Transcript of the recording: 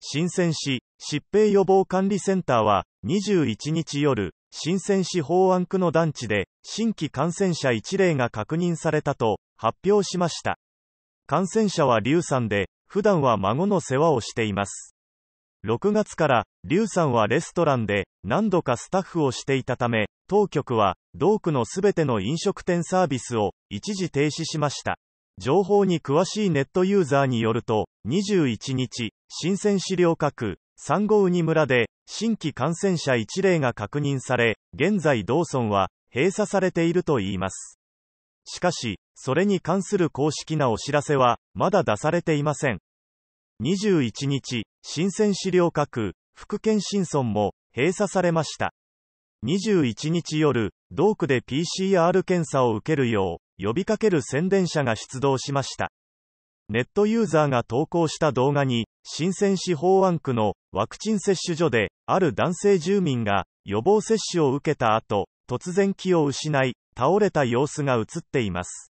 新鮮市疾病予防管理センターは21日夜、新鮮市法案区の団地で新規感染者1例が確認されたと発表しました。感染者は劉さんで、普段は孫の世話をしています。6月から劉さんはレストランで何度かスタッフをしていたため、当局は同区のすべての飲食店サービスを一時停止しました。情報に詳しいネットユーザーによると、21日、深鮮資料核、区、産後ウニ村で、新規感染者1例が確認され、現在道村は、閉鎖されているといいます。しかし、それに関する公式なお知らせは、まだ出されていません。21日、新鮮資料核、福建新村も、閉鎖されました。21日夜、同区で PCR 検査を受けるよう、呼びかける宣伝者が出動しました。ネットユーザーが投稿した動画に、深セン市法案区のワクチン接種所で、ある男性住民が予防接種を受けた後、突然気を失い、倒れた様子が映っています。